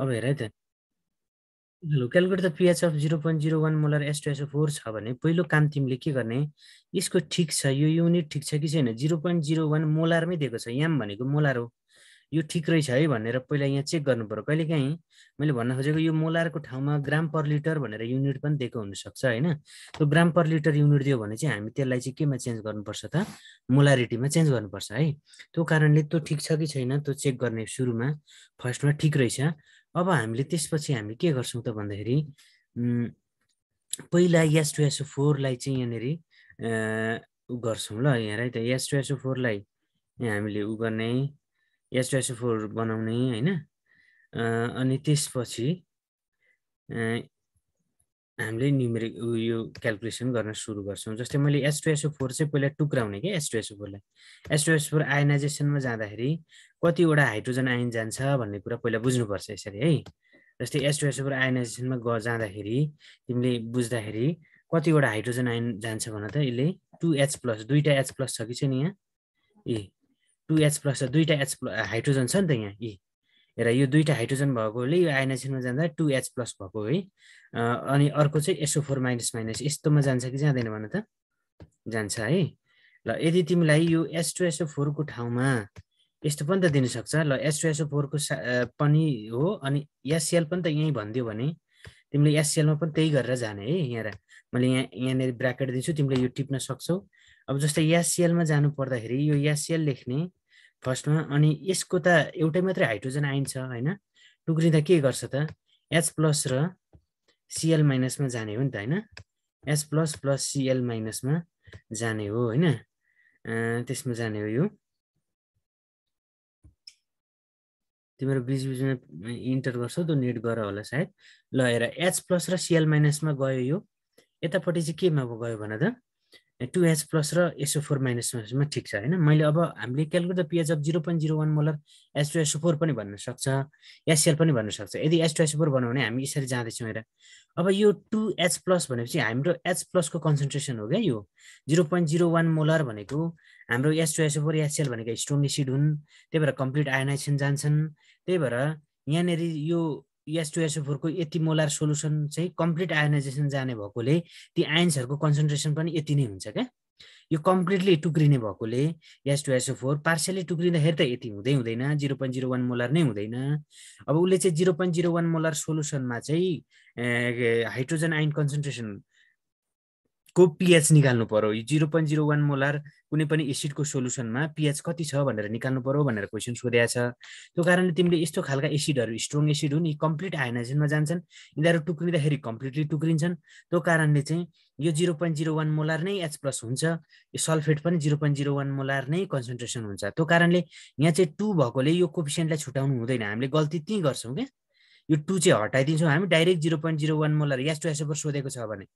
अब हेर है त क्यालकुलेट त pH of zero point zero one molar SO four छ भने पहिलो काम तिमीले के गर्ने यसको ठिक छ यो युनिट ठिक छ कि छैन जिरो पोइन्ट जिरो वान मोलारमै दिएको छ याम भनेको मोलार हो यो ठिक रहेछ है भनेर पहिला यहाँ चेक गर्नु पऱ्यो कहिलेकाहीँ मैले भन्न खोजेको यो मोलारको ठाउँमा ग्राम पर लिटर भनेर युनिट पनि दिएको हुनसक्छ होइन त्यो ग्राम पर लिटर युनिट दियो भने चाहिँ हामी त्यसलाई चाहिँ केमा चेन्ज गर्नुपर्छ त मोलारिटीमा चेन्ज गर्नुपर्छ है त्यो कारणले त्यो ठिक छ कि छैन त्यो चेक गर्ने सुरुमा फर्स्टमा ठिक रहेछ अब हामीले त्यसपछि हामी के गर्छौँ त भन्दाखेरि पहिला यस टु एसओ फोरलाई चाहिँ यहाँनिर गर्छौँ ल यहाँ राइट यस टु एसओ फोरलाई हामीले उ गर्ने यस टु एसओ फोर बनाउने होइन अनि त्यसपछि हामीले न्युमेरिक यो क्यालकुलेसन गर्न सुरु गर्छौँ जस्तै मैले एस फोर चाहिँ पहिला टुक्राउने क्या एस टु एसओ फोरलाई एस टु एसओ फोर आयनाइजेसनमा जाँदाखेरि कतिवटा हाइड्रोजन आयन जान्छ भन्ने कुरा पहिला बुझ्नुपर्छ यसरी है जस्तै एस टु एसओ फोर आयनाइजेसनमा ग जाँदाखेरि तिमीले बुझ्दाखेरि कतिवटा हाइड्रोजन आयन जान्छ भन त यसले टु एच प्लस दुईवटा एच प्लस छ कि छैन यहाँ ए टु एच प्लस छ दुईवटा एच प्लस हाइड्रोजन छ नि त यहाँ ए र यो दुईवटा हाइड्रोजन भएकोले यो आइनाइजेसनमा जाँदा टु एच प्लस भएको है अनि अर्को चाहिँ एसओ फोर माइनस माइनस यस्तोमा जान्छ कि जाँदैन भने त जान्छ है ल यदि तिमीलाई यो एस टु एसओ फोरको ठाउँमा यस्तो पनि त दिनसक्छ ल एस टु एसओ फोरको पनि हो अनि एससिएल पनि त यहीँ भनिदियो भने तिमीले एससिएलमा पनि त्यही गरेर जाने है यहाँ मैले यहाँ यहाँनिर ब्राकेट दिन्छु तिमीले यो टिप्न सक्छौ अब जस्तै एससिएलमा जानु पर्दाखेरि यो एससिएल लेख्ने फर्स्टमा अनि यसको त एउटै मात्रै हाइड्रोजन आइन छ होइन टुक्रिँदा के गर्छ त एच प्लस र सिएल माइनसमा जाने हो नि त होइन एच प्लस प्लस सिएल माइनसमा जाने हो होइन त्यसमा जाने हो यो तिम्रो बिच बिचमा इन्टर गर्छौ त नेट गर होला सायद ल हेर एच प्लस र सिएल माइनसमा गयो यो यतापट्टि चाहिँ केमा गयो भन त टु एच प्लस र एसओ फोर माइनस माइनसमा ठिक छ होइन मैले अब हामीले calculate pH of zero point zero one molar H two SO four पनि भन्न सक्छ एसएल पनि भन्न सक्छ यदि एच टु एसओ फोर बनायो भने हामी यसरी जाँदैछौँ हेर अब यो टु एच प्लस भनेपछि हाम्रो एच प्लसको कन्सन्ट्रेसन हो क्या यो zero point zero one molar भनेको हाम्रो H two SO four SL भनेको स्ट्रोङ एसिड हुन् त्यही भएर कम्प्लिट आयोनाइजेसन जान्छन् त्यही भएर यहाँनिर यो एसओ फोरको यति मोलार सोल्युसन चाहिँ कम्प्लिट आयोनाइजेसन जाने भएकोले ती आयन्सहरूको कन्सन्ट्रेसन पनि यति नै हुन्छ क्या यो कम्प्लिटली टुक्रिने भएकोले एसओ फोर पार्सियली टुक्रिँदाखेरि त यति हुँदै हुँदैन zero point zero one molar नै हुँदैन अब उसले चाहिँ zero point zero one molar सोल्युसनमा चाहिँ हाइड्रोजन आयन कन्सन्ट्रेसन को पिएच निकाल्नु पर्यो zero point zero one molar कुनै पनि एसिडको सोल्युसनमा पिएच कति छ भनेर निकाल्नु पर्यो भनेर क्वेसन सोधेको छ त्यो कारणले तिमीले यस्तो खालका एसिडहरू स्ट्रङ एसिड हुन् यी कम्प्लिट आइनाइजेसनमा जान्छन् यिनीहरू टुक्रिँदाखेरि कम्प्लिटली टुक्रिन्छन् त्यो कारणले चाहिँ यो zero point zero one molar नै एच प्लस हुन्छ यो सल्फेट पनि zero point zero one molar नै कन्सन्ट्रेसन हुन्छ त्यो कारणले यहाँ चाहिँ टू भएकोले यो कोपिसेन्टलाई छुट्याउनु हुँदैन हामीले गल्ती त्यहीँ गर्छौँ क्या यो टू चाहिँ हटाइदिन्छौँ हामी direct zero point zero one molar as two सोधेको छ भने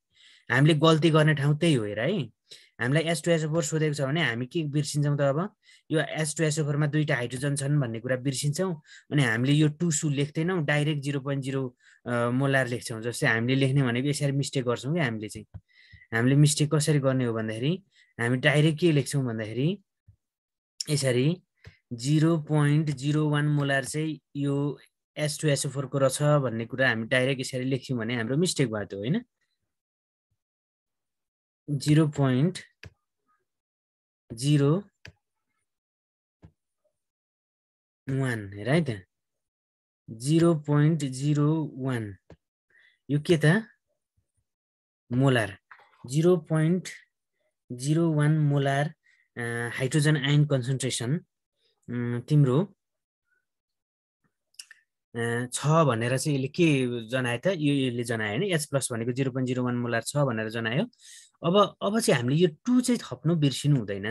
हामीले गल्ती गर्ने ठाउँ त्यही हो हेर है हामीलाई एस टु एसओफोर सोधेको छ भने हामी के बिर्सिन्छौँ त अब यो एस टु एसओफोरमा दुईवटा हाइड्रोजन छन् भन्ने कुरा बिर्सिन्छौँ अनि हामीले यो टु सु लेख्दैनौँ direct zero point zero molar लेख्छौँ जस्तै हामीले लेख्ने भनेको यसरी मिस्टेक गर्छौँ कि हामीले चाहिँ हामीले मिस्टेक कसरी गर्ने हो भन्दाखेरि हामी डाइरेक्ट के लेख्छौँ भन्दाखेरि यसरी zero point zero one molar चाहिँ यो एस टु एसओ फोरको रहेछ भन्ने कुरा हामी डाइरेक्ट यसरी लेख्यौँ भने हाम्रो मिस्टेक भयो थियो होइन जिरो पोइन्ट जिरो वान हेर है त जिरो पोइन्ट जिरो वान यो के त molar zero point zero one molar hydrogen ion concentration तिम्रो छ भनेर चाहिँ यसले के जनायो त यो यसले जनायो होइन एच प्लस भनेको zero point zero one molar छ भनेर जनायो अब अब चाहिँ हामीले यो टु चाहिँ थप्नु बिर्सिनु हुँदैन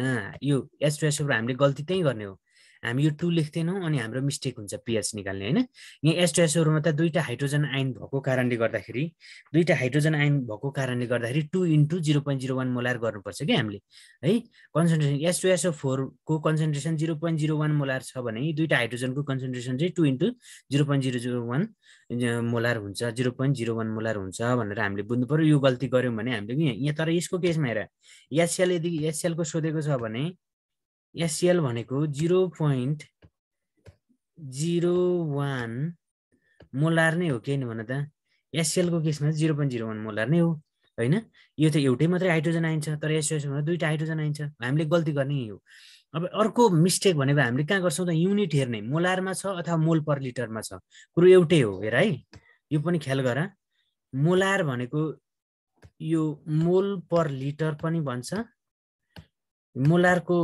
यो एच टु हामीले गल्ती त्यहीँ गर्ने हो हामी यो टु लेख्दैनौँ अनि हाम्रो मिस्टेक हुन्छ पिएच निकाल्ने होइन यहाँ एस्टो त दुईवटा हाइड्रोजन आइन भएको कारणले गर्दाखेरि दुईवटा हाइड्रोजन आइन भएको कारणले गर्दाखेरि two into zero point zero one molar गर्नुपर्छ कि हामीले है कन्सन्ट्रेसन एसटो फोरको concentration zero point zero one molar छ भने दुईवटा हाइड्रोजनको कन्सन्ट्रेसन चाहिँ two into zero point zero zero one molar हुन्छ zero point zero one molar हुन्छ भनेर हामीले बुझ्नु पऱ्यो यो गल्ती गऱ्यौँ भने हामीले यहाँ तर यसको केसमा हेर एसएल यदि एसएलको सोधेको छ भने एसएल भनेको zero point zero one molar नै हो किन भन त एसएलको केसमा zero point zero one molar नै हो होइन यो त एउटै मात्रै हाइड्रोजन आइन्छ तर एसएसमा दुईवटा हाइड्रोजन आइन्छ हामीले गल्ती गर्ने हो अब अर्को मिस्टेक भनेको हामीले कहाँ गर्छौँ त युनिट हेर्ने मोलारमा छ अथवा मोल पर लिटरमा छ कुरो एउटै हो हेर है यो पनि ख्याल गर मोलार भनेको यो मोल पर लिटर पनि भन्छ मोलारको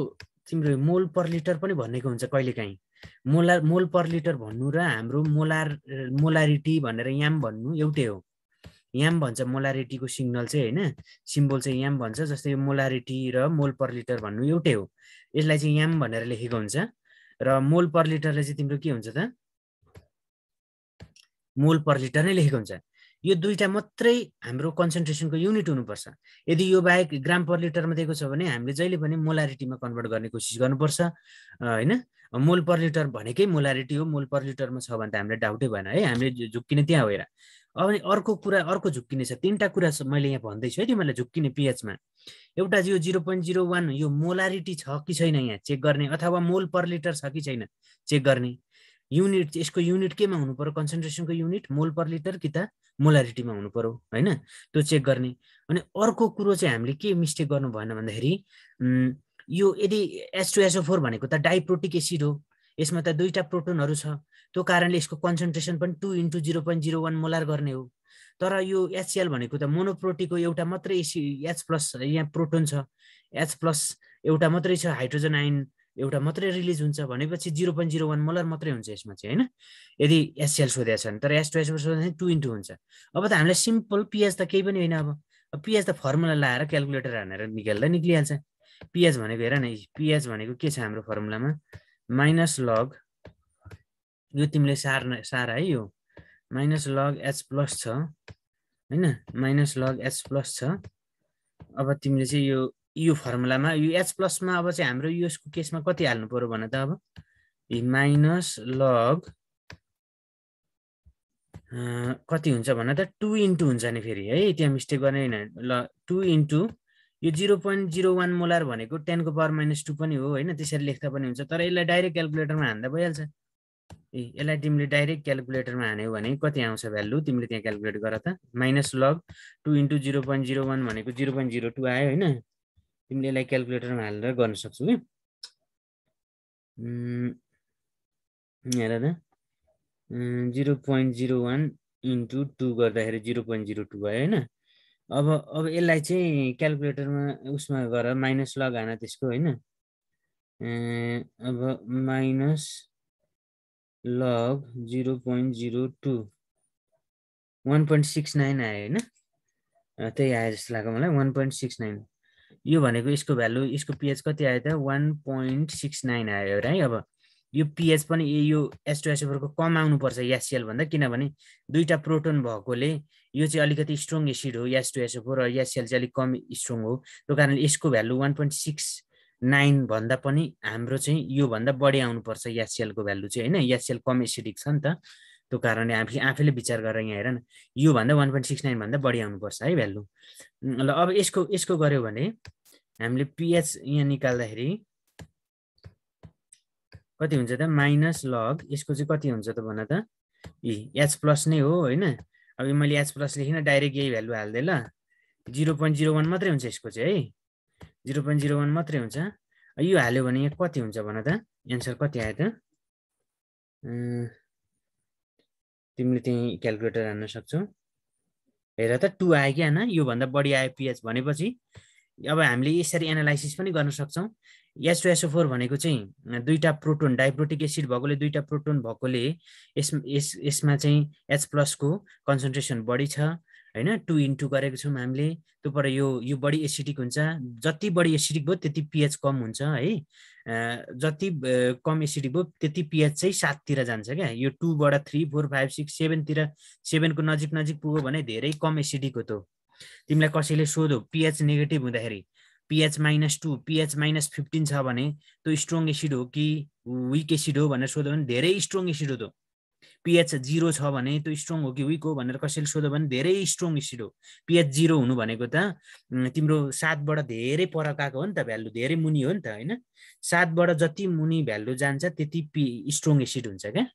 तिम्रो मोल पर लिटर पनि भनेको हुन्छ कहिलेकाहीँ मोला मोल पर लिटर भन्नु र हाम्रो मोलार मोलारिटी भनेर याम भन्नु एउटै हो याम भन्छ मोलारिटीको सिग्नल चाहिँ होइन सिम्बोल चाहिँ याम भन्छ जस्तै यो मोलारिटी र मोल पर लिटर भन्नु एउटै हो यसलाई चाहिँ याम भनेर लेखेको हुन्छ र मोल पर लिटरले चाहिँ तिम्रो के हुन्छ त मोल पर लिटर नै लेखेको हुन्छ यो दुईवटा मात्रै हाम्रो कन्सन्ट्रेसनको युनिट हुनुपर्छ यदि यो बाहेक ग्राम पर लिटरमा दिएको छ भने हामीले जहिले पनि मोलारिटीमा कन्भर्ट गर्ने कोसिस गर्नुपर्छ होइन मोल पर लिटर भनेकै मोलारिटी हो मोल पर लिटरमा छ भने त हामीलाई डाउटै भएन है हामीले झुक्किने त्यहाँ होइन अब अर्को कुरा अर्को झुक्किने छ तिनवटा कुरा मैले यहाँ भन्दैछु है मैले झुक्किने पिएचमा एउटा यो जिरो पोइन्ट जिरो वान यो मोलारिटी छ कि छैन यहाँ चेक गर्ने अथवा मोल पर लिटर छ कि छैन चेक गर्ने युनिट यसको युनिट केमा हुनु पर्यो कन्सन्ट्रेसनको युनिट मोल पर लिटर कि त मोलारिटीमा हुनु पर्यो होइन त्यो चेक गर्ने अनि अर्को कुरो चाहिँ हामीले के मिस्टेक गर्नु भएन भन्दाखेरि यो यदि एच टु एसओ फोर भनेको त डाइप्रोटिक एसिड हो यसमा त दुईवटा प्रोटोनहरू छ त्यो कारणले यसको कन्सन्ट्रेसन पनि two into zero point zero one molar गर्ने हो तर यो एचसिएल भनेको त मोनोप्रोटीको एउटा मात्रै एसी एच प्लस यहाँ प्रोटोन छ एच प्लस एउटा मात्रै छ हाइड्रोजन आइन एउटा मात्रै रिलिज हुन्छ भनेपछि zero point zero one molar मात्रै हुन्छ यसमा चाहिँ होइन यदि एसएल सोधेको छ भने तर एस टु एस सोध्दा टु इन्टु हुन्छ अब त हामीलाई सिम्पल पिएच त केही पनि होइन अब पिएच त फर्मुला लाएर क्यालकुलेटर हानेर निकाल्दा निक्लिहाल्छ पिएच भनेको हेर न पिएच भनेको के छ हाम्रो फर्मुलामा माइनस लग यो तिमीले सार सार है यो माइनस लग एच प्लस छ होइन माइनस लग एच प्लस छ अब तिमीले चाहिँ यो यो फर्मुलामा यो एच प्लसमा अब चाहिँ हाम्रो यसको केसमा कति हाल्नु पऱ्यो भने त अब माइनस लग कति हुन्छ भने त टु इन्टु हुन्छ नि फेरि है त्यहाँ मिस्टेक गर्ने होइन ल टु इन्टु यो zero point zero one molar भनेको टेनको पावर माइनस टू पनि हो होइन त्यसरी लेख्दा पनि हुन्छ तर यसलाई डाइरेक्ट क्यालकुलेटरमा हान्दा भइहाल्छ ए यसलाई तिमीले डाइरेक्ट क्यालकुलेटरमा हान्यौ भने कति आउँछ भ्यालु तिमीले त्यहाँ क्यालकुलेट गर त minus log two into zero point zero one भनेको जिरो पोइन्ट जिरो टू आयो होइन तिमीले यसलाई क्यालकुलेटरमा हालेर गर्न सक्छौ कि हेर त zero point zero one into two गर्दाखेरि जिरो पोइन्ट जिरो टू भयो होइन अब अब यसलाई चाहिँ क्यालकुलेटरमा उसमा गएर माइनस लगाएन त्यसको होइन अब minus log zero point zero two one point six nine आयो होइन त्यही आयो जस्तो लाग्यो मलाई वान पोइन्ट सिक्स नाइन यो भनेको यसको भ्यालु यसको पिएच कति आयो त वान पोइन्ट सिक्स नाइन आयो है अब यो पिएच पनि यो एस्टोएसोफोरको कम आउनुपर्छ भन्दा किनभने दुईवटा प्रोटोन भएकोले यो चाहिँ अलिकति स्ट्रङ एसिड हो यास्टोएसोफोर र यासिएल चाहिँ अलिक कम स्ट्रङ हो त्यो कारणले यसको value one point six nine भन्दा पनि हाम्रो चाहिँ योभन्दा बढी आउनुपर्छ यासिएलको भ्यालु चाहिँ होइन यासिएल कम एसिडिक छ नि त त्यो कारणले हामी आफैले विचार गरेर यहाँ हेर न योभन्दा वान पोइन्ट सिक्स नाइनभन्दा बढी आउनुपर्छ है भ्यालु ल अब यसको यसको गऱ्यो भने हामीले पिएच यहाँ निकाल्दाखेरि कति हुन्छ त माइनस लग यसको चाहिँ कति हुन्छ त भन त यी एच प्लस नै हो होइन अब यो मैले एच प्लस लेखिनँ डाइरेक्ट यही भ्यालु हालिदिएँ ल जिरो पोइन्ट जिरो वान मात्रै हुन्छ यसको चाहिँ है जिरो पोइन्ट जिरो वान मात्रै हुन्छ यो हाल्यो भने यहाँ कति हुन्छ भन त एन्सर कति आयो त तिमीले त्यहीँ क्यालकुलेटर हान्न सक्छौ हेर त टु आयो कि होइन योभन्दा बढी आयो पिएच भनेपछि अब हामीले यसरी एनालाइसिस पनि गर्न सक्छौँ एसओ फोर भनेको चाहिँ दुईवटा प्रोटोन डाइब्रोटिक एसिड भएकोले दुईवटा प्रोटोन भएकोले यस यस यसमा चाहिँ एच प्लसको कन्सन्ट्रेसन बढी छ होइन टु इन्टु गरेको छौँ हामीले त्यो पर यो यो बढी एसिडिक हुन्छ जति बढी एसिडिक भयो त्यति पिएच कम हुन्छ है जति कम एसिडी भयो त्यति पिएच चाहिँ साततिर जान्छ क्या यो टूबाट थ्री फोर फाइभ सिक्स सेभेनतिर सेभेनको नजिक नजिक पुग्यो भने धेरै कम एसिडीको त तिमीलाई कसैले सोधो पिएच नेगेटिभ हुँदाखेरि pH minus two pH minus fifteen छ भने त्यो स्ट्रङ एसिड हो कि विक एसिड हो भनेर सोध्यो भने धेरै स्ट्रङ एसिड हो त्यो पिएच जिरो छ भने त्यो स्ट्रङ हो कि विक हो भनेर कसैले सोध्यो भने धेरै स्ट्रङ एसिड हो पिएच जिरो हुनु भनेको त तिम्रो सातबाट धेरै परकाको आएको हो नि त भ्यालु धेरै मुनि हो नि त होइन सातबाट जति मुनि भ्यालु जान्छ त्यति पि स्ट्रङ एसिड हुन्छ क्या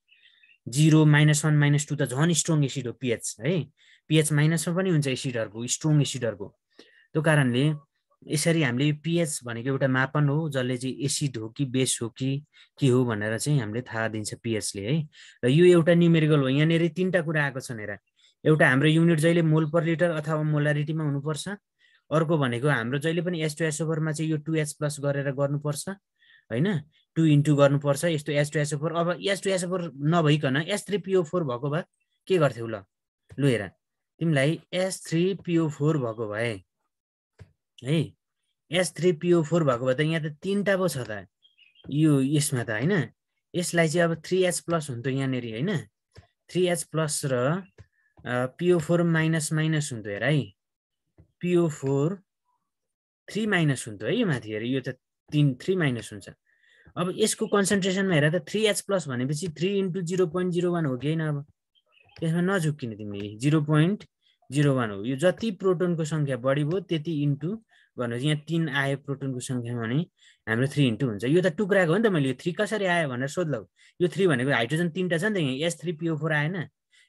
zero minus one minus two त झन् स्ट्रङ एसिड हो पिएच है पिएच माइनसमा पनि हुन्छ एसिडहरूको स्ट्रङ एसिडहरूको त्यो कारणले यसरी हामीले यो पिएच भनेको एउटा मापन हो जसले चाहिँ एसिड हो कि बेस हो कि के हो भनेर चाहिँ हामीले थाहा दिन्छ पिएचले है र यो एउटा न्युमेरिकल हो यहाँनिर तिनवटा कुरा आएको छन् हेर एउटा हाम्रो युनिट जहिले मोल पर लिटर अथवा मोलारिटीमा हुनुपर्छ अर्को भनेको हाम्रो जहिले पनि एस टु एस ओभरमा चाहिँ यो टु एच प्लस गरेर गर्नुपर्छ होइन टु इन्टु गर्नुपर्छ यस्तो एस टु एस ओभर अब एस टु एस ओभर नभइकन एस थ्री पिओ फोर भएको भए के गर्थ्यौ ल लु हेर तिमीलाई एस थ्री पिओ फोर भएको भए है एस थ्री पिओ फोर भएको भए त यहाँ त तिनवटा पो छ त यो यसमा त होइन यसलाई चाहिँ अब थ्री एच प्लस हुन्थ्यो यहाँनिर होइन थ्री एच प्लस र पिओ फोर माइनस माइनस हुन्थ्यो हेर है पिओ फोर थ्री माइनस हुन्थ्यो है यो माथि हेर यो त तिन थ्री माइनस हुन्छ अब यसको कन्सन्ट्रेसनमा हेर त थ्री एच प्लस भनेपछि three into zero point zero one हो कि होइन अब त्यसमा नझुक्किने तिमीले जिरो पोइन्ट जिरो वान हो यो जति प्रोटोनको सङ्ख्या बढी भयो त्यति इन्टु भन्नुहोस् यहाँ तिन आयो प्रोटोनको सङ्ख्यामा भने हाम्रो थ्री इन्टू हुन्छ यो त टुक्राएको हो नि त मैले यो थ्री कसरी आयो भनेर सोध्लाउ यो थ्री भनेको हाइड्रोजन तिनवटा छ नि त यहाँ एस थ्री पिओ फोर आएन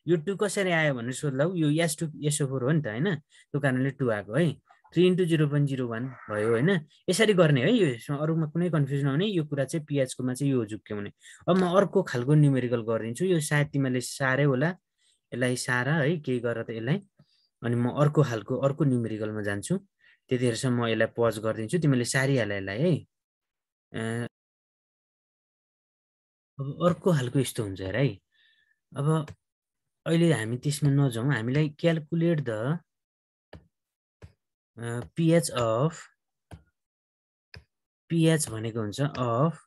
यो टू कसरी आयो भनेर सोध्लाउ यो एस टू एसओ फोर हो नि त होइन त्यो कारणले टू आएको है three into zero point zero one भयो होइन यसरी गर्ने है यो यसमा अरूमा कुनै कन्फ्युजन नहुने यो कुरा चाहिँ पिएचकोमा चाहिँ यो भने अब म अर्को खालको न्युमेरिकल गरिदिन्छु यो सायद तिमीहरूले साह्रै होला यसलाई सारा है केही गर त यसलाई अनि म अर्को खालको अर्को न्युमेरिकलमा जान्छु त्यतिखेरसम्म म यसलाई पज गरिदिन्छु तिमीले सारिहाल यसलाई है अब अर्को खालको यस्तो हुन्छ हेर है अब अहिले हामी त्यसमा नजाउँ हामीलाई calculate the pH of pH भनेको हुन्छ अफ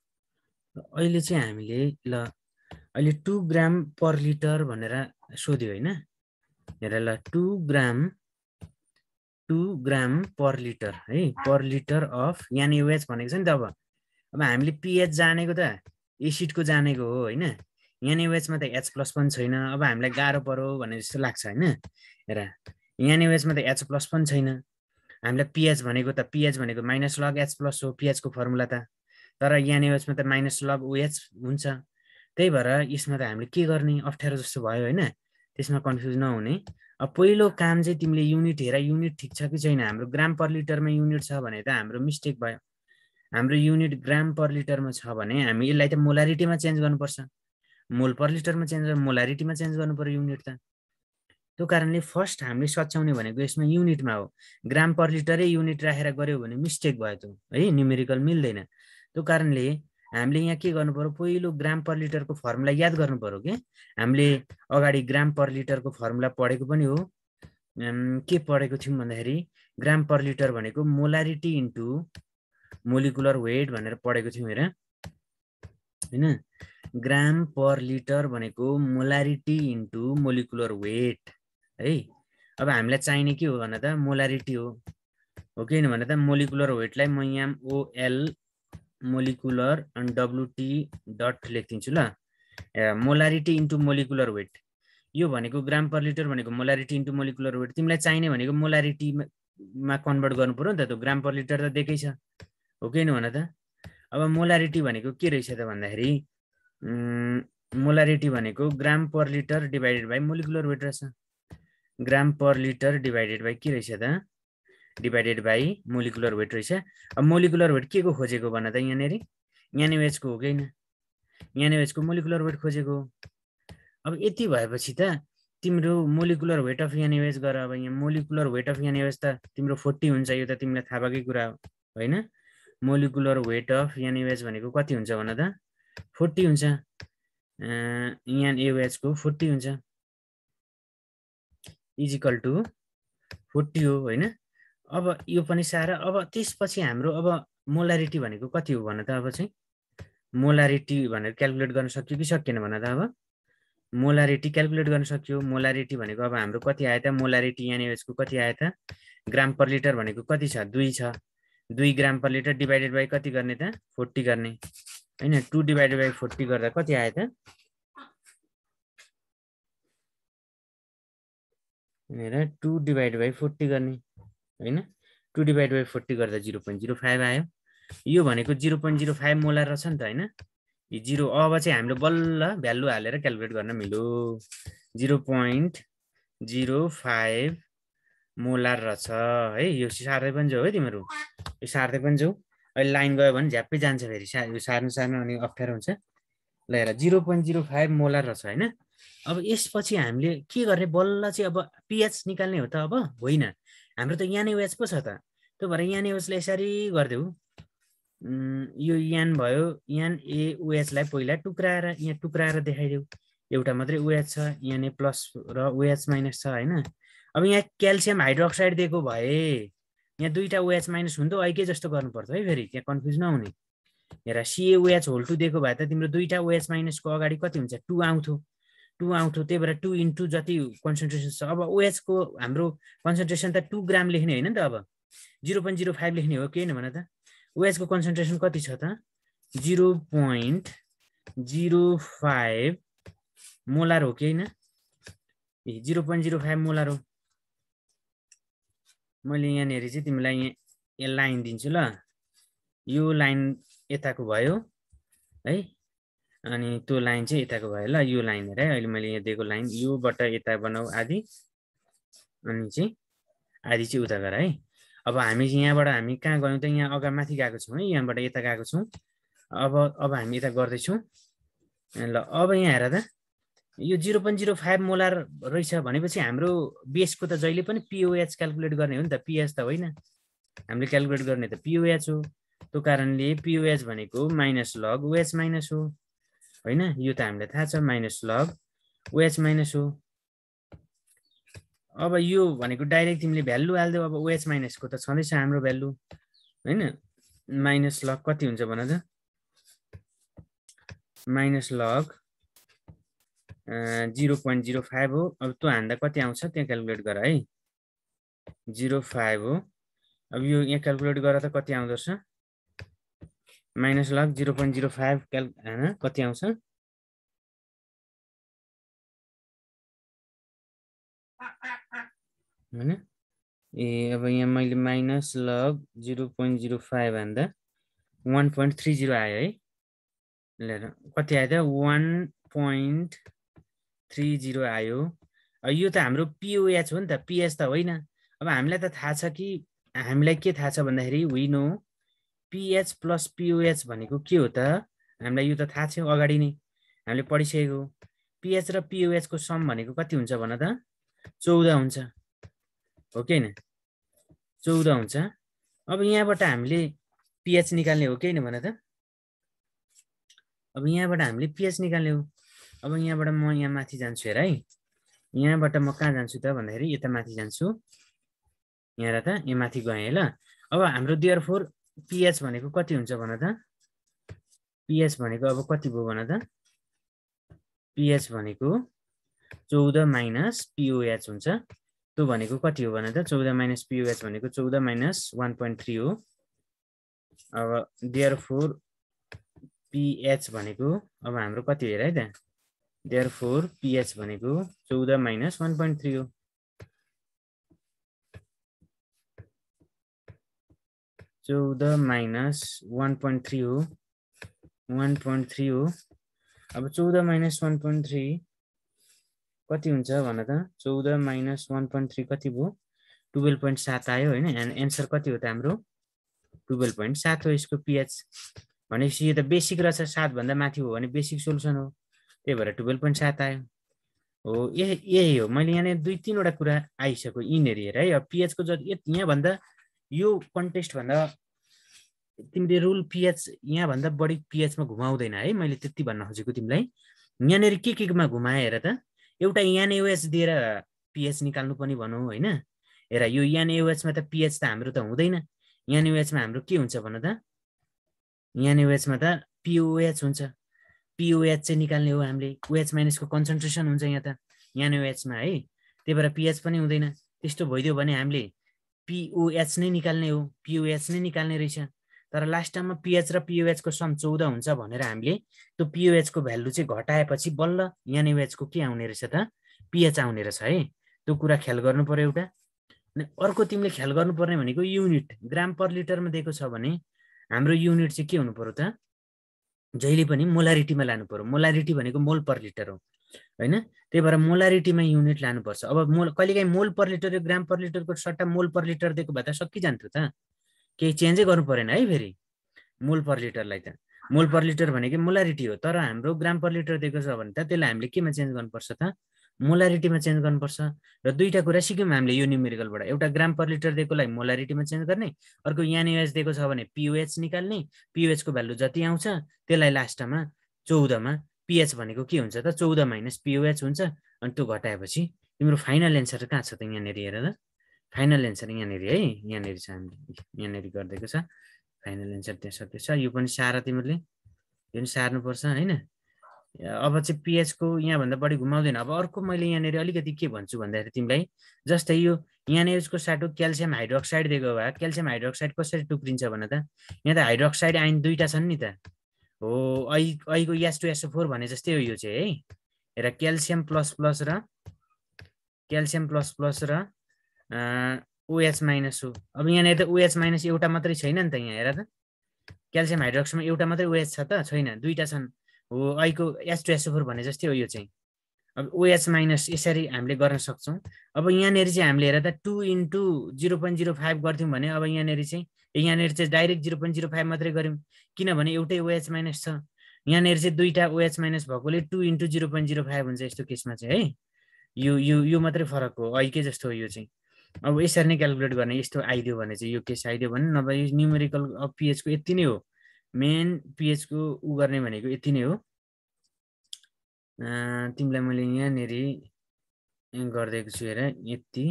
अहिले चाहिँ हामीले ल अहिले टु ग्राम पर लिटर भनेर सोध्यो होइन हेर ल two gram two gram per litre है पर लिटर अफ यहाँ युएच भनेको छ नि त अब अब हामीले पिएच जानेको त एसिडको जानेको हो होइन युएचमा त एच प्लस पनि छैन अब हामीलाई गाह्रो पऱ्यो भने जस्तो लाग्छ होइन हेर युएचमा त एच प्लस पनि छैन हामीलाई पिएच भनेको त पिएच भनेको माइनस लग एच प्लस हो पिएचको फर्मुला त तर यहाँ युएचमा त माइनस लग ओएच हुन्छ त्यही भएर यसमा त हामीले के गर्ने अप्ठ्यारो जस्तो भयो होइन त्यसमा कन्फ्युज नहुने अब पहिलो काम चाहिँ तिमीले युनिट हेर युनिट ठिक छ कि छैन हाम्रो ग्राम पर लिटरमा युनिट छ भने त हाम्रो मिस्टेक भयो हाम्रो युनिट ग्राम पर लिटरमा छ भने हामी यसलाई त मोलारिटीमा चेन्ज गर्नुपर्छ मोल पर लिटरमा चेन्ज मोलारिटीमा चेन्ज गर्नु पऱ्यो युनिट त त्यो कारणले फर्स्ट हामीले सच्याउने भनेको यसमा युनिटमा हो ग्राम पर लिटरै युनिट राखेर गऱ्यो भने मिस्टेक भयो त्यो है न्युमेरिकल मिल्दैन त्यो कारणले हामीले यहाँ के गर्नु पऱ्यो पहिलो ग्राम पर लिटरको फर्मुला याद गर्नु पऱ्यो कि हामीले अगाडि ग्राम पर लिटरको फर्मुला पढेको पनि हो के पढेको थियौँ भन्दाखेरि ग्राम पर लिटर भनेको मोलारिटी इन्टु मोलिकुलर वेट भनेर पढेको थियौँ हेर होइन ग्राम पर लिटर भनेको मोलारिटी इन्टु मोलिकुलर वेट है अब हामीलाई चाहिने के हो भन्दा त मोलारिटी हो हो किन भन्दा त मोलिकुलर वेटलाई म यहाँ ओएल मोलिकुलर अनि डब्लुटी डट लेखिदिन्छु ल मोलारिटी इन्टु मोलिकुलर वेट यो भनेको ग्राम पर लिटर भनेको मोलारिटी इन्टु मोलिकुलर वेट तिमीलाई चाहिने भनेको मोलारिटीमा कन्भर्ट गर्नु पऱ्यो नि त त्यो ग्राम पर लिटर त दिएकै छ हो कि भन त अब मोलारिटी भनेको के रहेछ त भन्दाखेरि मोलारिटी भनेको gram per litre divided by molecular weight रहेछ gram per litre divided by के रहेछ त डिभाइडेड बाई मोलिकुलर वेट रहेछ अब मोलिकुलर वेट के को खोजेको भन त यहाँनिर यहाँनिरको हो कि होइन यहाँनिरको मोलिकुलर वेट खोजेको अब यति भएपछि त तिम्रो मोलिकुलर वेट अफ यानिवेज गर अब यहाँ मोलिकुलर वेट अफ यानिवेज त तिम्रो फोर्टी हुन्छ यो त तिमीलाई थाहा भएकै कुरा हो होइन मोलिकुलर वेट अफ यानिवेज भनेको कति हुन्छ भन त फोर्टी हुन्छ एवेजको फोर्टी हुन्छ इजिकल टु फोर्टी हो होइन अब यो पनि साह्रो अब त्यसपछि हाम्रो अब मोलारिटी भनेको कति हो भन त अब चाहिँ मोलारिटी भनेर क्यालकुलेट गर्न सक्यो कि सकिएन भन त अब मोलारिटी क्यालकुलेट गर्न सकियो मोलारिटी भनेको अब हाम्रो कति आयो त मोलारिटी यहाँनिर यसको कति आयो त ग्राम पर लिटर भनेको कति छ दुई छ दुई gram per litre divided by कति गर्ने त फोर्टी गर्ने होइन टु डिभाइडेड बाई फोर्टी गर्दा कति आयो त टु डिभाइड बाई फोर्टी गर्ने होइन टु डिभाइड बाई फोर्टी गर्दा जिरो पोइन्ट जिरो फाइभ आयो यो भनेको जिरो पोइन्ट जिरो फाइभ मोला रहेछ नि त होइन यो जिरो अब चाहिँ हामीले बल्ल भ्यालु हालेर क्यालकुलेट गर्न मिल्यो zero point zero five molar रहेछ है यो सार्दै पनि जाऊ है तिमीहरू यो सार्दै पनि जाऊ अहिले लाइन गयो भने झ्याप्पै जान्छ फेरि सा यो सार्नु सार्नु अनि अप्ठ्यारो हुन्छ ल हेर जिरो पोइन्ट जिरो फाइभ मोला रहेछ होइन अब यसपछि हामीले के गर्ने बल्ल चाहिँ अब पिएच निकाल्ने हो त अब होइन हाम्रो त यान एवाज पो छ त त्यो भएर यान एवाजलाई यसरी गरिदेऊ यो यान भयो यान ए ओएचलाई पहिला टुक्राएर यहाँ टुक्राएर देखाइदेऊ एउटा मात्रै ओएच छ यान ए प्लस र ओएच माइनस छ होइन अब यहाँ क्याल्सियम हाइड्रोक्साइड दिएको भए यहाँ दुईवटा ओएच माइनस हुन्थ्यो अहिले जस्तो गर्नुपर्छ है फेरि त्यहाँ कन्फ्युज नहुने हेर सिए होल टू दिएको भए त तिम्रो दुईवटा ओएच माइनसको अगाडि कति हुन्छ टू आउँथ्यो टु आउँथ्यो त्यही भएर टु इन्टु जति कन्सन्ट्रेसन छ अब ओएचको हाम्रो कन्सन्ट्रेसन त टु ग्राम लेख्ने होइन नि त अब जिरो पोइन्ट जिरो फाइभ लेख्ने हो किन भन त ओएचको कन्सन्ट्रेसन कति छ त zero point zero five molar हो कि होइन ए zero point zero five molar हो मैले यहाँनिर चाहिँ तिमीलाई यहाँ लाइन दिन्छु ल यो लाइन यताको भयो है अनि त्यो लाइन चाहिँ यताको भयो ल यो लाइन है अहिले मैले यहाँ दिएको लाइन योबाट यता बनाऊ आदि अनि चाहिँ आदि चाहिँ उता गर है अब हामी चाहिँ यहाँबाट हामी कहाँ गयौँ त यहाँ अगा माथि गएको छौँ है यहाँबाट यता गएको छौँ अब अब हामी यता गर्दैछौँ ल अब यहाँ हेर त यो zero point zero five molar रहेछ भनेपछि हाम्रो बेसको त जहिले पनि पिओएच क्यालकुलेट गर्ने हो नि त पिएच त होइन हामीले क्यालकुलेट गर्ने त पिओएच हो त्यो कारणले पिओएच भनेको माइनस लग ओएच माइनस हो होइन यो त हामीलाई थाहा छ माइनस लग ओएच माइनस हो अब यो भनेको डाइरेक्ट तिमीले भ्यालु हालिदेऊ अब ओएच OH माइनसको त छँदैछ हाम्रो भ्यालु होइन माइनस लग कति हुन्छ भन त minus log zero point zero five हो अब त्यो हान्दा कति आउँछ त्यहाँ क्यालकुलेट गर है जिरो फाइभ हो अब यो यहाँ क्यालकुलेट गर त कति आउँदो रहेछ minus log zero point zero five क्याल होइन कति आउँछ होइन ए अब यहाँ मैले minus log zero point zero five भन्दा वान पोइन्ट थ्री जिरो आयो है लिएर कति आयो त वान पोइन्ट थ्री जिरो आयो यो त हाम्रो पिओएच हो नि त पिएच त होइन अब हामीलाई त थाहा छ कि हामीलाई के थाहा छ भन्दाखेरि विनो पिएच प्लस पिओएच भनेको के हो त हामीलाई यो त थाहा थियो अगाडि नै हामीले पढिसकेको पिएच र पिओएचको सम भनेको कति हुन्छ भन त चौध हुन्छ हो कि होइन चौध हुन्छ अब यहाँबाट हामीले पिएच निकाल्ने हो कि होइन भन त अब यहाँबाट हामीले पिएच निकाल्ने हो अब यहाँबाट म यहाँ माथि जान्छु हेर है यहाँबाट म कहाँ जान्छु त भन्दाखेरि यता माथि जान्छु यहाँ त यहाँ माथि गएँ ल अब हाम्रो दियर फोर पिएच भनेको कति हुन्छ भन त पिएच भनेको अब कति भयो भन त पिएच भनेको चौध माइनस पिओएच हुन्छ त्यो भनेको कति हो भने त चौध माइनस पिओएच भनेको चौध माइनस वान पोइन्ट थ्री हो अब डेयर फोर पिएच भनेको अब हाम्रो कति हेर है त डेयर फोर पिएच भनेको चौध माइनस वान पोइन्ट थ्री हो चौध माइनस वान पोइन्ट थ्री हो वान पोइन्ट थ्री हो अब चौध माइनस वान पोइन्ट थ्री कति हुन्छ भन त चौध माइनस वान पोइन्ट थ्री कति भयो टुवेल्भ पोइन्ट सात आयो होइन एन्ड एन्सर कति हो त हाम्रो टुवेल्भ पोइन्ट सात हो यसको पिएच भनेपछि यो त बेसिक रहेछ सातभन्दा माथि हो भने बेसिक सोल्युसन हो त्यही भएर टुवेल्भ पोइन्ट सात आयो हो यही यही हो मैले यहाँनिर दुई तिनवटा कुरा आइसक्यो यिनीहरू हेर है अब पिएचको जति यहाँभन्दा यो कन्टेस्ट कन्टेस्टभन्दा तिमीले रुल पिएच यहाँभन्दा बढी पिएचमा घुमाउँदैन है मैले त्यति भन्न खोजेको तिमीलाई यहाँनिर के केमा हेर त एउटा एनएओएच दिएर पिएच निकाल्नु पनि भनौँ होइन हेर यो एनएओएचमा त पिएच त हाम्रो त हुँदैन एनएओएचमा हाम्रो के हुन्छ भन त एनएओएचमा त पिओएच हुन्छ पिओएच चाहिँ निकाल्ने हो हामीले ओएच माइनसको कन्सन्ट्रेसन हुन्छ यहाँ त एनएओएचमा है त्यही भएर पिएच पनि हुँदैन त्यस्तो भइदियो भने हामीले पिओएच नै निकाल्ने हो पिओएच नै निकाल्ने रहेछ तर लास्ट टाइममा पिएच र पिओएचको सम चौध हुन्छ भनेर हामीले त्यो पिओएचको भ्यालु चाहिँ घटाएपछि बल्ल एनएओएचको के आउने रहेछ त पिएच आउने रहेछ है त्यो कुरा ख्याल गर्नु पऱ्यो एउटा अनि अर्को तिमीले ख्याल गर्नुपर्ने भनेको युनिट ग्राम पर लिटरमा दिएको छ भने हाम्रो युनिट चाहिँ के हुनु पर्यो त जहिले पनि मोलारिटीमा लानु पर्यो मोलारिटी भनेको मोल पर लिटर हो होइन त्यही भएर मोलारिटीमा युनिट लानुपर्छ अब मोल कहिलेकाहीँ मोल पर लिटर यो ग्राम पर लिटरको सट्टा मोल पर लिटर दिएको भए त सकिजान्थ्यो त केही चेन्जै गर्नु परेन है फेरि मोल पर लिटरलाई त मोल पर लिटर भनेको मोलारिटी हो तर हाम्रो ग्राम पर लिटर दिएको छ भने त त्यसलाई हामीले केमा चेन्ज गर्नुपर्छ त मोलारिटीमा चेन्ज गर्नुपर्छ र दुईवटा कुरा सिक्यौँ हामीले यो न्युमेरिकलबाट एउटा ग्राम पर लिटर दिएकोलाई मोलारिटीमा चेन्ज गर्ने अर्को एनएएच दिएको छ भने पिओएच निकाल्ने पिओएचको भ्यालु जति आउँछ त्यसलाई लास्टमा चौधमा पिएच भनेको के हुन्छ त चौध माइनस पिओएच हुन्छ अनि त्यो घटाएपछि तिम्रो फाइनल एन्सर कहाँ छ त यहाँनिर हेर त फाइनल एन्सर यहाँनिर है यहाँनिर छ हामीले यहाँनिर गरिदिएको छ फाइनल एन्सर त्यहाँ सकेको छ यो पनि सार तिमीहरूले यो पनि सार्नुपर्छ होइन अब चाहिँ पिएचको यहाँभन्दा बढी घुमाउँदैन अब अर्को मैले यहाँनिर अलिकति के भन्छु भन्दाखेरि तिमीलाई जस्तै यो यहाँनिर उसको साटो क्याल्सियम हाइड्रोक्साइड दिएको भए क्याल्सियम हाइड्रोक्साइड कसरी टुक्रिन्छ भने त यहाँ त हाइड्रोक्साइड आइन दुईवटा छन् नि त हो ऐ ऐको यास टु यासो फोर भने जस्तै हो यो चाहिँ है र क्याल्सियम प्लस प्लस र क्याल्सियम प्लस प्लस र ओएच माइनस हो अब यहाँनिर त ओएच माइनस एउटा मात्रै छैन नि त यहाँ हेर त क्याल्सियम हाइड्रोक्समा एउटा मात्रै ओएच छ त छैन दुईवटा छन् हो ऐको एस टु एसओ फोर भने जस्तै हो यो चाहिँ अब ओएच माइनस यसरी हामीले गर्न सक्छौँ अब यहाँनिर चाहिँ हामीले हेर त two into zero point zero five गर्थ्यौँ भने अब यहाँनिर चाहिँ यहाँनिर चाहिँ direct zero point zero five मात्रै गऱ्यौँ किनभने एउटै ओएच माइनस छ यहाँनिर चाहिँ दुईवटा ओएच माइनस भएकोले two into zero point zero five हुन्छ यस्तो केसमा चाहिँ है यो यो यो मात्रै फरक हो अहिले जस्तो हो यो चाहिँ अब यसरी नै क्यालकुलेट गर्ने यस्तो आइदियो भने चाहिँ यो केस आइदियो भने नभए यो न्युमेरिकल पिएचको यति नै हो मेन पिएचको उ गर्ने भनेको यति नै हो तिमीलाई मैले यहाँनिर गरिदिएको छु हेर यति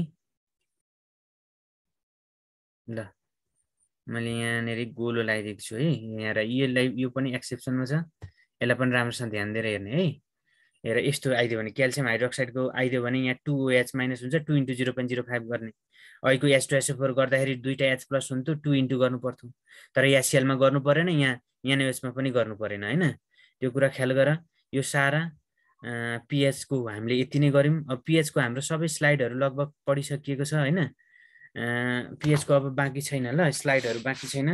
ल मैले यहाँनिर गोलो लगाइदिएको छु है यहाँ र यसलाई यो पनि एक्सेप्सनमा छ यसलाई पनि राम्रोसँग ध्यान दिएर हेर्ने है हेर यस्तो आइदियो भने क्याल्सियम हाइड्रोक्साइडको आइदियो भने यहाँ टु एच माइनस हुन्छ two into zero point zero five गर्ने अहिलेको एच टु फोर गर्दाखेरि दुईवटा एच प्लस हुन्थ्यो टु इन्टु गर्नु पर्थ्यो तर यहाँ सेलमा गर्नु परेन यहाँ यहाँ यसमा पनि गर्नु परेन होइन त्यो कुरा ख्याल गर यो सारा पिएचको हामीले यति नै गऱ्यौँ अब पिएचको हाम्रो सबै स्लाइडहरू लगभग पढिसकिएको छ होइन पिएचको अब बाँकी छैन ल स्लाइडहरू बाँकी छैन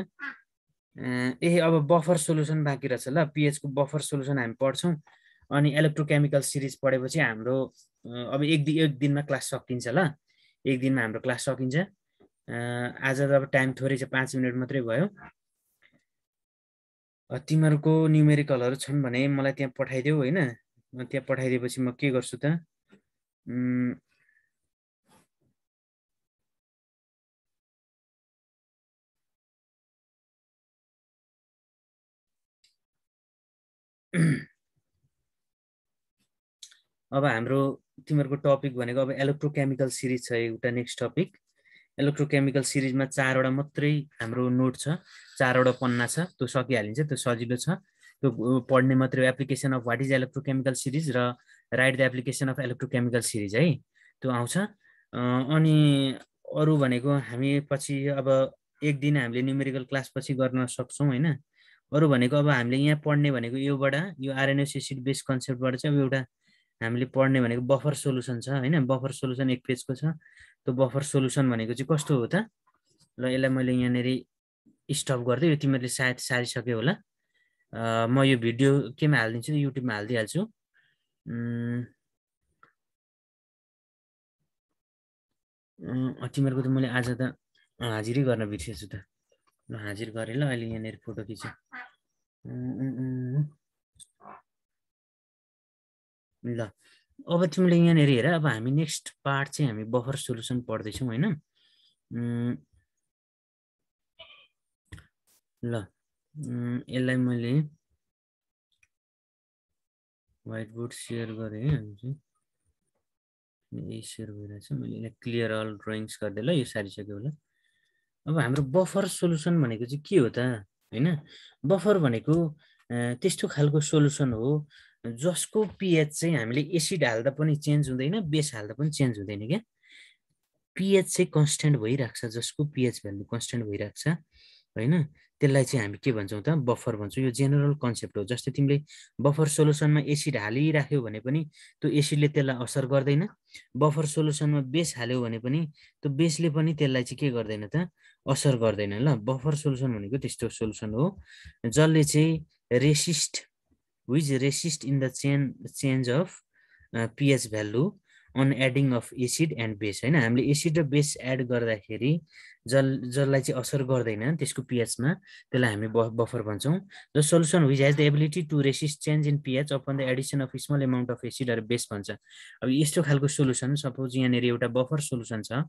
ए अब बफर सोल्युसन बाँकी रहेछ ल पिएचको बफर सोल्युसन हामी पढ्छौँ अनि इलेक्ट्रोकेमिकल सिरिज पढेपछि हाम्रो अब एक दिन एक दिनमा क्लास सकिन्छ ल एक दिनमा हाम्रो क्लास सकिन्छ आज त अब टाइम थोरै छ पाँच मिनट मात्रै भयो तिमीहरूको न्युमेरिकलहरू छन् भने मलाई त्यहाँ पठाइदेऊ होइन त्यहाँ पठाइदिएपछि म के गर्छु त अब हाम्रो तिमीहरूको टपिक भनेको अब इलेक्ट्रोकेमिकल सिरिज छ एउटा नेक्स्ट टपिक इलेक्ट्रोकेमिकल सिरिजमा चारवटा मात्रै हाम्रो नोट छ चारवटा पन्ना छ त्यो सकिहालिन्छ त्यो सजिलो छ त्यो पढ्ने मात्रै application of what is electrochemical series र right the application of electrochemical series है त्यो आउँछ अनि अरू भनेको हामी पछि अब एक दिन हामीले न्युमेरिकल क्लास पछि गर्न सक्छौँ होइन अरू भनेको अब हामीले यहाँ पढ्ने भनेको योबाट यो एसिड बेस कन्सेप्टबाट चाहिँ अब एउटा हामीले पढ्ने भनेको बफर सोलुसन छ होइन बफर सोलुसन एक पेजको छ त्यो बफर सोलुसन भनेको चाहिँ कस्तो हो त ल यसलाई मैले यहाँनिर स्टप गर्दै यो तिमीहरूले सायद सारिसक्यो होला म यो भिडियो केमा हालिदिन्छु युट्युबमा हालिदिइहाल्छु तिमीहरूको त मैले आज त हाजिरी गर्न बिर्सेछु त म हाजिर गरेँ ल अहिले यहाँनिर फोटो खिच्छु ल अब तिमीले यहाँनिर हेर अब हामी नेक्स्ट पार्ट चाहिँ हामी बफर सोल्युसन पढ्दैछौँ होइन ल यसलाई मैले वाइट बोर्ड सेयर गरेँ यही सेयर सेयर भइरहेछ मैले यसलाई क्लियर अल ड्रइङ्स गरिदिएँ ल यो सारिसक्यो होला अब हाम्रो बफर सोलुसन भनेको चाहिँ के हो त होइन बफर भनेको त्यस्तो खालको सोलुसन हो जसको पिएच चाहिँ हामीले एसिड हाल्दा पनि चेन्ज हुँदैन बेस हाल्दा पनि चेन्ज हुँदैन क्या पिएच चाहिँ कन्सटेन्ट भइरहेको छ जसको पिएच भ्यालु कन्सटेन्ट भइरहेको छ होइन त्यसलाई चाहिँ हामी के भन्छौँ त बफर भन्छौँ यो जेनरल कन्सेप्ट हो जस्तै तिमीले बफर सोलुसनमा एसिड हालिराख्यौ भने पनि त्यो एसिडले त्यसलाई असर गर्दैन बफर सोलुसनमा बेस हाल्यौ भने पनि त्यो बेसले पनि त्यसलाई चाहिँ के गर्दैन त असर गर्दैन ल बफर सोलुसन भनेको त्यस्तो सोलुसन हो जसले चाहिँ resist which resist in the chain change of pH value on adding of acid and base होइन हामीले एसिड र बेस एड गर्दाखेरि जल जसलाई चाहिँ असर गर्दैन त्यसको पिएचमा त्यसलाई हामी बफर भन्छौँ the solution which has the ability to resist change in pH upon the addition of small amount of acid र बेस भन्छ अब यस्तो खालको सोल्युसन सपोज यहाँनिर एउटा बफर सोल्युसन छ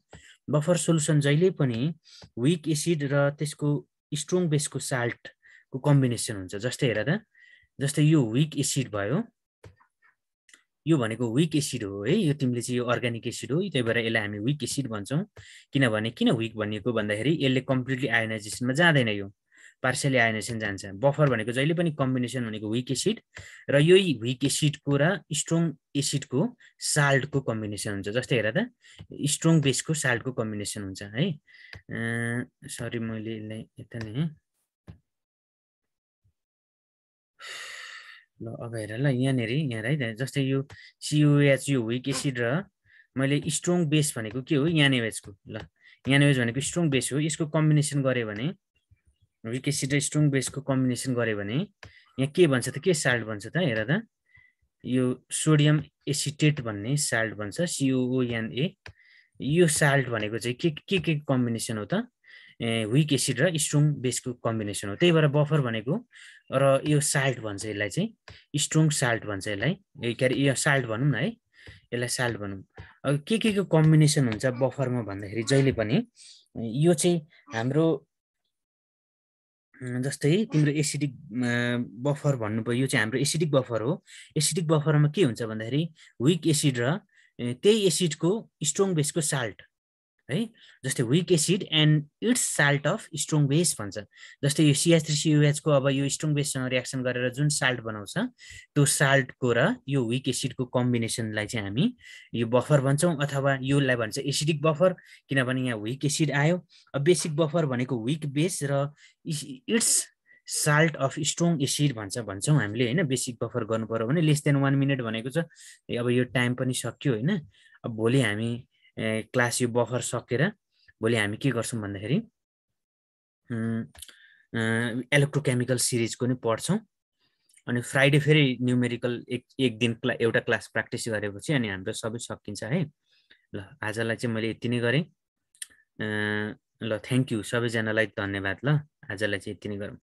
बफर सोल्युसन जहिले पनि विक एसिड र त्यसको स्ट्रङ बेसको साल्टको कम्बिनेसन हुन्छ जस्तै हेर त जस्तै यो विक एसिड भयो यो भनेको विक एसिड हो है यो तिमीले चाहिँ यो अर्ग्यानिक एसिड हो त्यही भएर यसलाई हामी विक एसिड भन्छौँ किनभने किन विक भनिएको भन्दाखेरि यसले कम्प्लिटली आयोनाइजेसनमा जाँदैन यो पार्सियली आयोनाइजेसन जान्छ बफर भनेको जहिले पनि कम्बिनेसन भनेको विक एसिड र यही विक एसिडको र स्ट्रङ एसिडको साल्टको कम्बिनेसन हुन्छ जस्तै हेर त स्ट्रङ बेसको साल्टको कम्बिनेसन हुन्छ है सरी मैले यसलाई यता नै ल अब हेर ल यहाँनिर यहाँ है जस्तै यो सियुएच यो विक एसिड र मैले स्ट्रङ बेस भनेको के हो यानेवेजको ल यानेवेज भनेको स्ट्रङ बेस हो यसको कम्बिनेसन गऱ्यो भने विक एसिड र स्ट्रङ बेसको कम्बिनेसन गऱ्यो भने यहाँ के भन्छ त के साल्ट भन्छ त हेर त यो सोडियम एसिटेट भन्ने साल्ट भन्छ सिओओएनए यो साल्ट भनेको चाहिँ के के के कम्बिनेसन हो त विक एसिड र स्ट्रोङ बेसको कम्बिनेसन हो त्यही भएर बफर भनेको र यो साल्ट भन्छ यसलाई चाहिँ स्ट्रङ साल्ट भन्छ यसलाई के अरे यो साल्ट भनौँ न है यसलाई साल्ट भनौँ अब के के को कम्बिनेसन हुन्छ बफरमा भन्दाखेरि जहिले पनि यो चाहिँ हाम्रो जस्तै तिम्रो एसिडिक बफर भन्नु पऱ्यो यो चाहिँ हाम्रो एसिडिक बफर हो एसिडिक बफरमा के हुन्छ भन्दाखेरि विक एसिड र त्यही एसिडको स्ट्रङ बेसको साल्ट है जस्तै weak acid and its salt of strong base भन्छ जस्तै यो सिएच थ्री सियुएचको अब यो स्ट्रङ बेससँग रियाक्सन गरेर जुन साल्ट बनाउँछ त्यो साल्टको र यो विक एसिडको कम्बिनेसनलाई चाहिँ हामी यो बफर भन्छौँ अथवा योलाई भन्छ एसिडिक बफर किनभने यहाँ विक एसिड आयो अब बेसिक बफर भनेको विक बेस र its salt of strong acid भन्छ भन्छौँ हामीले होइन बेसिक बफर गर्नु पऱ्यो भने लेस देन वान मिनट भनेको छ अब यो टाइम पनि सक्यो होइन अब भोलि हामी क्लास यो बफर सकेर भोलि हामी के गर्छौँ भन्दाखेरि इलेक्ट्रोकेमिकल सिरिजको नि पढ्छौँ अनि फ्राइडे फेरि न्युमेरिकल एक एक दिन क्ला एउटा क्लास प्र्याक्टिस गरेपछि अनि हाम्रो सबै सकिन्छ है ल आजलाई चाहिँ मैले यति नै गरेँ ल थ्याङ्क यू सबैजनालाई धन्यवाद ल आजलाई चाहिँ यति नै गरौँ